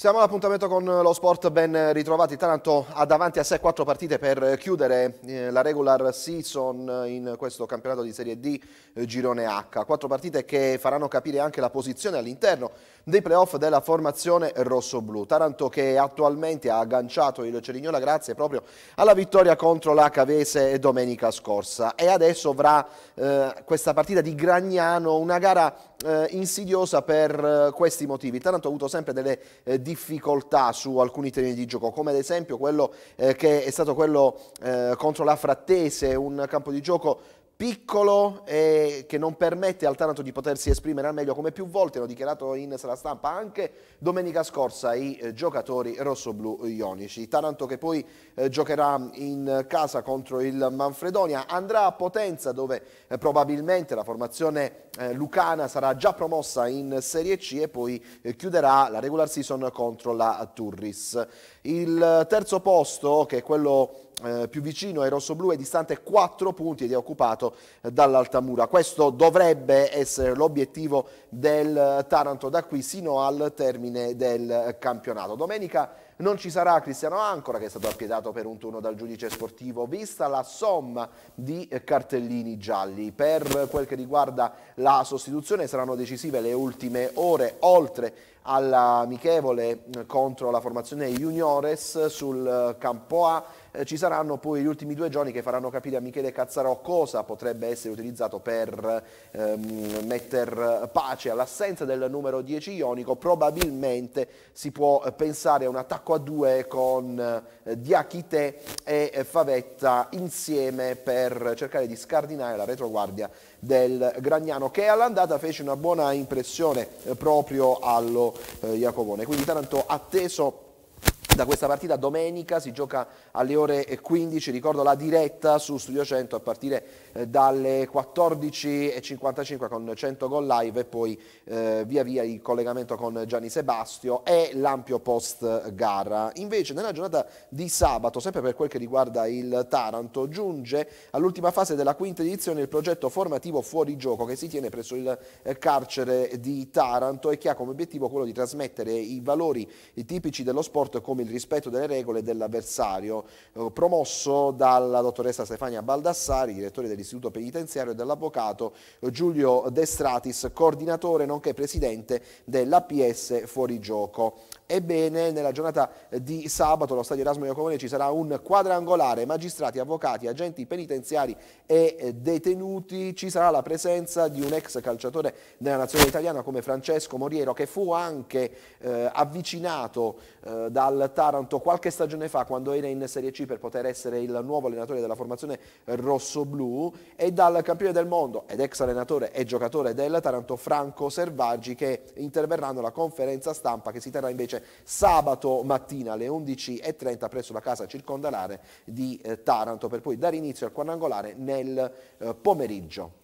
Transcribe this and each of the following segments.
Siamo all'appuntamento con lo sport, ben ritrovati. Taranto ha davanti a sé quattro partite per chiudere eh, la regular season in questo campionato di Serie D eh, Girone H. Quattro partite che faranno capire anche la posizione all'interno dei playoff della formazione rosso-blu. Taranto che attualmente ha agganciato il Cerignola grazie proprio alla vittoria contro la Cavese domenica scorsa e adesso avrà eh, questa partita di Gragnano, una gara eh, insidiosa per eh, questi motivi. Taranto ha avuto sempre delle eh, difficoltà su alcuni terreni di gioco, come ad esempio quello eh, che è stato quello contro la Frattese, un campo di gioco piccolo e che non permette al Taranto di potersi esprimere al meglio, come più volte l'ho dichiarato in sala stampa anche domenica scorsa i eh, giocatori rossoblu ionici. Taranto che poi eh, giocherà in casa contro il Manfredonia, andrà a Potenza dove eh, probabilmente la formazione eh, lucana sarà già promossa in Serie C e poi chiuderà la regular season contro la Turris. Il terzo posto, che è quello eh, più vicino ai rossoblù è distante 4 punti ed è occupato eh, dall'Altamura. Questo dovrebbe essere l'obiettivo del eh, Taranto da qui sino al termine del campionato. Domenica non ci sarà Cristiano Ancora che è stato appiedato per un turno dal giudice sportivo vista la somma di cartellini gialli. Per quel che riguarda la sostituzione saranno decisive le ultime ore oltre all'amichevole contro la formazione Juniores sul campo A eh, ci saranno poi gli ultimi due giorni che faranno capire a Michele Cazzarò cosa potrebbe essere utilizzato per ehm, mettere pace all'assenza del numero 10 ionico, probabilmente si può pensare a un attacco a due con eh, Diachite e Favetta insieme per cercare di scardinare la retroguardia del Gragnano che all'andata fece una buona impressione eh, proprio allo eh, Iacovone. Quindi Taranto atteso partita, questa partita domenica si gioca alle ore 15, ricordo la diretta su Studio 100 a partire eh, dalle 14.55 con 100 gol live e poi eh, via via il collegamento con Gianni Sebastio e l'ampio post gara. Invece nella giornata di sabato, sempre per quel che riguarda il Taranto, giunge all'ultima fase della quinta edizione il progetto formativo fuori gioco che si tiene presso il eh, carcere di Taranto e che ha come obiettivo quello di trasmettere i valori tipici dello sport come il rispetto delle regole dell'avversario, eh, promosso dalla dottoressa Stefania Baldassari, direttore dell'Istituto Penitenziario, e dall'avvocato Giulio Destratis, coordinatore nonché presidente dell'APS Fuorigioco. Ebbene, nella giornata di sabato allo stadio Erasmo Iacomone ci sarà un quadrangolare, magistrati, avvocati, agenti penitenziari e eh, detenuti. Ci sarà la presenza di un ex calciatore della nazione italiana come Francesco Moriero che fu anche eh, avvicinato eh, dal Taranto qualche stagione fa quando era in Serie C per poter essere il nuovo allenatore della formazione rosso-blu e dal campione del mondo ed ex allenatore e giocatore del Taranto Franco Servaggi che interverranno alla conferenza stampa che si terrà invece sabato mattina alle 11.30 presso la casa circondalare di eh, Taranto per poi dare inizio al quadrangolare nel eh, pomeriggio.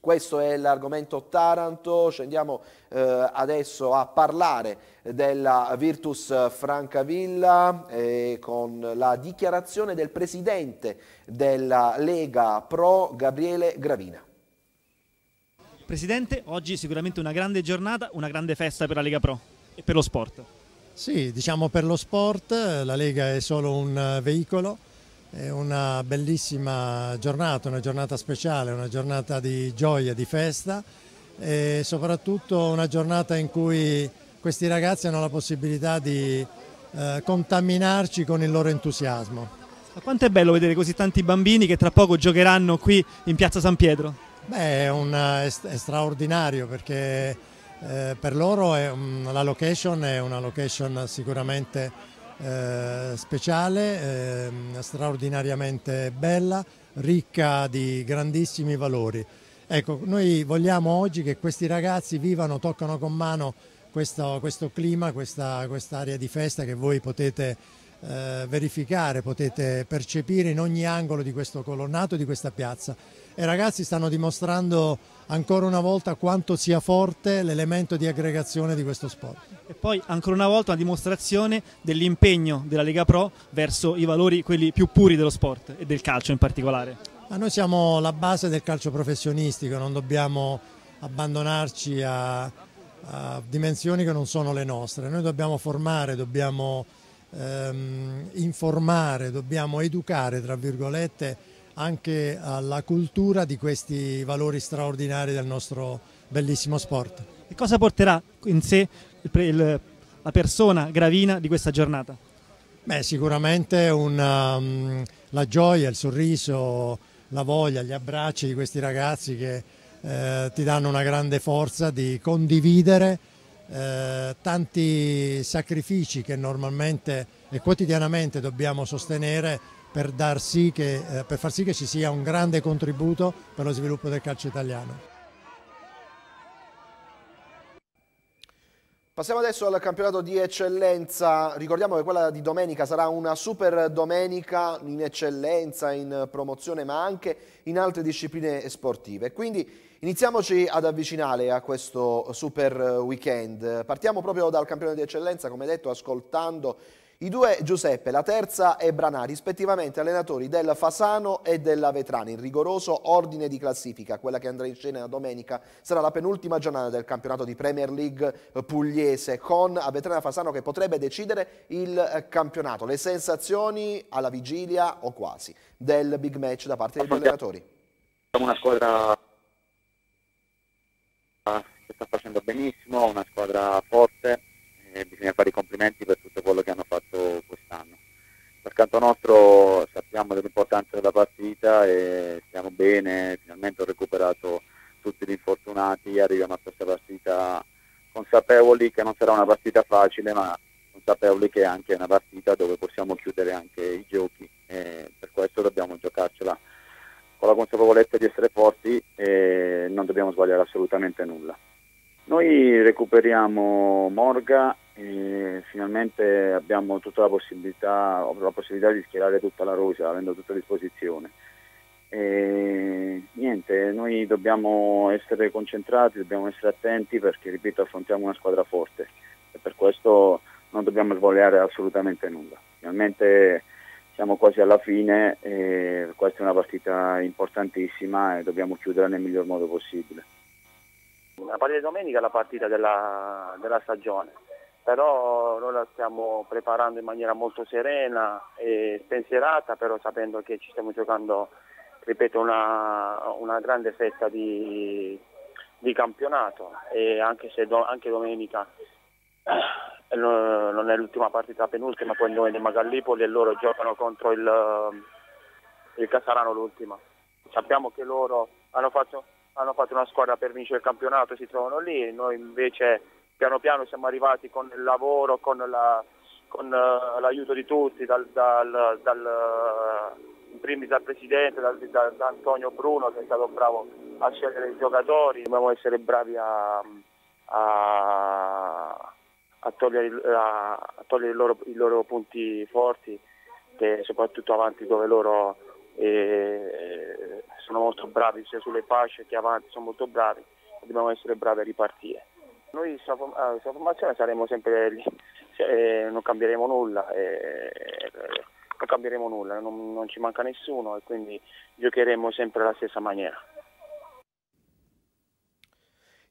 Questo è l'argomento Taranto, scendiamo eh, adesso a parlare della Virtus Francavilla eh, con la dichiarazione del presidente della Lega Pro Gabriele Gravina. Presidente, oggi sicuramente una grande giornata, una grande festa per la Lega Pro e per lo sport. Sì, diciamo per lo sport, la Lega è solo un eh, veicolo, è una bellissima giornata, una giornata speciale, una giornata di gioia, di festa e soprattutto una giornata in cui questi ragazzi hanno la possibilità di eh, contaminarci con il loro entusiasmo. Ma quanto è bello vedere così tanti bambini che tra poco giocheranno qui in piazza San Pietro? Beh, è, un, eh, è straordinario perché eh, per loro è, um, la location è una location sicuramente eh, speciale, eh, straordinariamente bella, ricca di grandissimi valori. Ecco, noi vogliamo oggi che questi ragazzi vivano, toccano con mano questo, questo clima, questa quest area di festa che voi potete eh, verificare, potete percepire in ogni angolo di questo colonnato, di questa piazza. i ragazzi stanno dimostrando ancora una volta quanto sia forte l'elemento di aggregazione di questo sport. E poi ancora una volta una dimostrazione dell'impegno della Lega Pro verso i valori quelli più puri dello sport e del calcio in particolare. Ma noi siamo la base del calcio professionistico, non dobbiamo abbandonarci a, a dimensioni che non sono le nostre, noi dobbiamo formare, dobbiamo ehm, informare, dobbiamo educare, tra virgolette, anche alla cultura di questi valori straordinari del nostro bellissimo sport. E cosa porterà in sé il, il, la persona gravina di questa giornata? Beh, sicuramente una, um, la gioia, il sorriso, la voglia, gli abbracci di questi ragazzi che eh, ti danno una grande forza di condividere eh, tanti sacrifici che normalmente e quotidianamente dobbiamo sostenere per, sì che, eh, per far sì che ci sia un grande contributo per lo sviluppo del calcio italiano. Passiamo adesso al campionato di eccellenza, ricordiamo che quella di domenica sarà una super domenica in eccellenza, in promozione ma anche in altre discipline sportive, quindi iniziamoci ad avvicinare a questo super weekend, partiamo proprio dal campionato di eccellenza come detto ascoltando i due Giuseppe, la terza e Branà, rispettivamente allenatori del Fasano e della Vetrana, in rigoroso ordine di classifica. Quella che andrà in scena domenica sarà la penultima giornata del campionato di Premier League eh, pugliese, con a Vetrana Fasano che potrebbe decidere il eh, campionato. Le sensazioni alla vigilia, o quasi, del big match da parte degli allenatori. Siamo una squadra eh, che sta facendo benissimo, una squadra forte bisogna fare i complimenti per tutto quello che hanno fatto quest'anno. Dal canto nostro sappiamo dell'importanza della partita e stiamo bene, finalmente ho recuperato tutti gli infortunati, arriviamo a questa partita consapevoli che non sarà una partita facile ma consapevoli che è anche una partita dove possiamo chiudere anche i giochi e per questo dobbiamo giocarcela con la consapevolezza di essere forti e non dobbiamo sbagliare assolutamente nulla. Noi recuperiamo Morga e finalmente abbiamo tutta la possibilità, la possibilità di schierare tutta la rosa, avendo tutta a disposizione. E niente, noi dobbiamo essere concentrati, dobbiamo essere attenti perché, ripeto, affrontiamo una squadra forte e per questo non dobbiamo svogliare assolutamente nulla. Finalmente siamo quasi alla fine e questa è una partita importantissima e dobbiamo chiuderla nel miglior modo possibile. A partire domenica è la partita della, della stagione, però noi la stiamo preparando in maniera molto serena e spensierata, però sapendo che ci stiamo giocando, ripeto, una, una grande festa di, di, campionato e anche se do, anche domenica eh, non è l'ultima partita, la penultima, poi noi di a e loro giocano contro il, il Casarano l'ultima. Sappiamo che loro hanno fatto hanno fatto una squadra per vincere il campionato, si trovano lì, noi invece piano piano siamo arrivati con il lavoro, con, la, con uh, l'aiuto di tutti, dal, dal, dal, eh, in primis dal presidente, dal, da, da Antonio Bruno che è stato bravo a scegliere i giocatori, dobbiamo essere bravi a, a, a, togliere, a togliere, i loro, i loro punti forti, che soprattutto avanti dove loro... Eh, sono molto bravi sia sulle fasce che avanti, sono molto bravi e dobbiamo essere bravi a ripartire. Noi sulla, eh, formazione saremo sempre lì, eh, eh, non cambieremo nulla, non cambieremo nulla, non ci manca nessuno e quindi giocheremo sempre alla stessa maniera.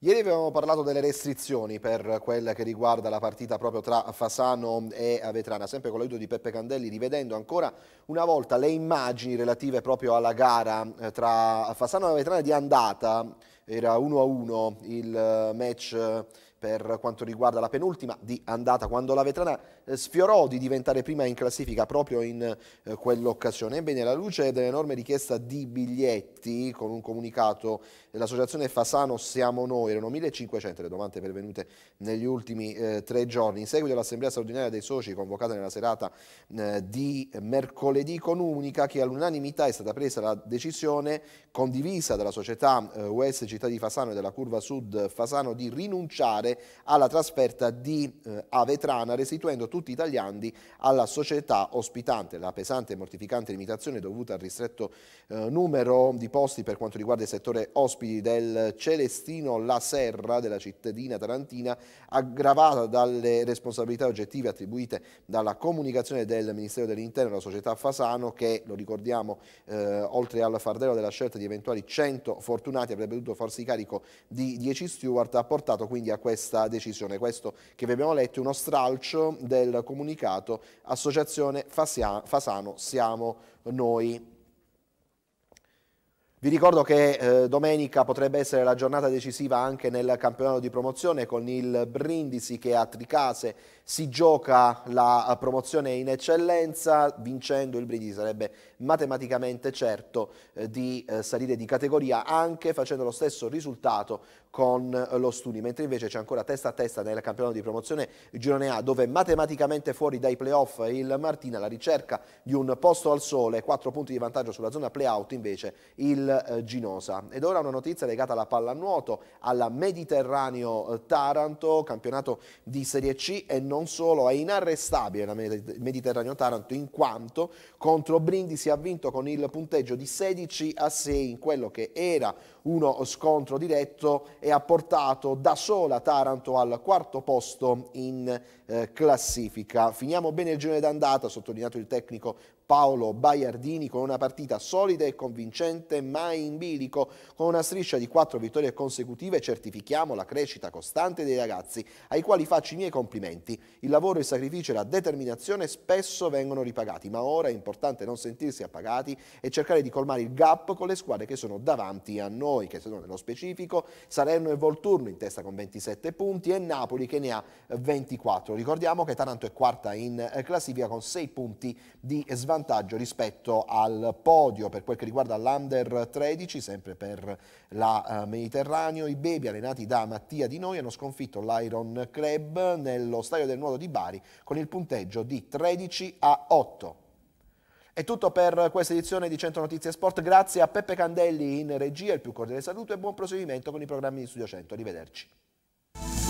Ieri avevamo parlato delle restrizioni per quella che riguarda la partita proprio tra Fasano e Vetrana, sempre con l'aiuto di Peppe Candelli, rivedendo ancora una volta le immagini relative proprio alla gara eh, tra Fasano e Vetrana di andata, era 1-1 il eh, match per quanto riguarda la penultima di andata, quando la Vetrana eh, sfiorò di diventare prima in classifica proprio in eh, quell'occasione. Ebbene, alla luce dell'enorme richiesta di biglietti, con un comunicato dell'associazione Fasano Siamo Noi, erano 1500 le domande pervenute negli ultimi eh, tre giorni. In seguito all'assemblea straordinaria dei soci convocata nella serata eh, di mercoledì con Unica, che all'unanimità è stata presa la decisione condivisa dalla società eh, US Città di Fasano e della Curva Sud Fasano di rinunciare finale alla trasferta di eh, Avetrana, restituendo tutti i tagliandi alla società ospitante. La pesante e mortificante limitazione dovuta al ristretto eh, numero di posti per quanto riguarda il settore ospiti del Celestino La Serra della cittadina tarantina, aggravata dalle responsabilità oggettive attribuite dalla comunicazione del Ministero dell'Interno alla società Fasano, che, lo ricordiamo, eh, oltre al fardello della scelta di eventuali 100 fortunati, avrebbe dovuto farsi carico di 10 steward, ha portato quindi a questo questa decisione. Questo che vi abbiamo letto è uno stralcio del comunicato Associazione Fasano Siamo Noi. Vi ricordo che eh, domenica potrebbe essere la giornata decisiva anche nel campionato di promozione con il Brindisi che a Tricase si gioca la promozione in eccellenza, vincendo il Brindisi sarebbe matematicamente certo eh, di eh, salire di categoria anche facendo lo stesso risultato con lo Studi, mentre invece c'è ancora testa a testa nel campionato di promozione Girone A, dove matematicamente fuori dai playoff il Martina, alla ricerca di un posto al sole, 4 punti di vantaggio sulla zona playout invece il eh, Ginosa. Ed ora una notizia legata alla pallanuoto, alla Mediterraneo eh, Taranto, campionato di Serie C e non solo, è inarrestabile la Mediterraneo Taranto in quanto contro Brindisi ha vinto con il punteggio di 16 a 6 in quello che era uno scontro diretto e ha portato da sola Taranto al quarto posto in eh, classifica. Finiamo bene il girone d'andata, ha sottolineato il tecnico Paolo Baiardini con una partita solida e convincente mai in bilico. Con una striscia di quattro vittorie consecutive certifichiamo la crescita costante dei ragazzi, ai quali faccio i miei complimenti. Il lavoro, il sacrificio e la determinazione spesso vengono ripagati, ma ora è importante non sentirsi appagati e cercare di colmare il gap con le squadre che sono davanti a noi, che sono nello specifico Salerno e Volturno in testa con 27 punti e Napoli che ne ha 24. Ricordiamo che Taranto è quarta in eh, classifica con 6 punti di svantaggio vantaggio rispetto al podio per quel che riguarda l'Under 13, sempre per la eh, Mediterraneo. I baby allenati da Mattia Di Noi hanno sconfitto l'Iron Club nello stadio del nuoto di Bari con il punteggio di 13 a 8. È tutto per questa edizione di 100 Notizie Sport. Grazie a Peppe Candelli in regia, il più cordiale saluto e buon proseguimento con i programmi di Studio 100. Arrivederci.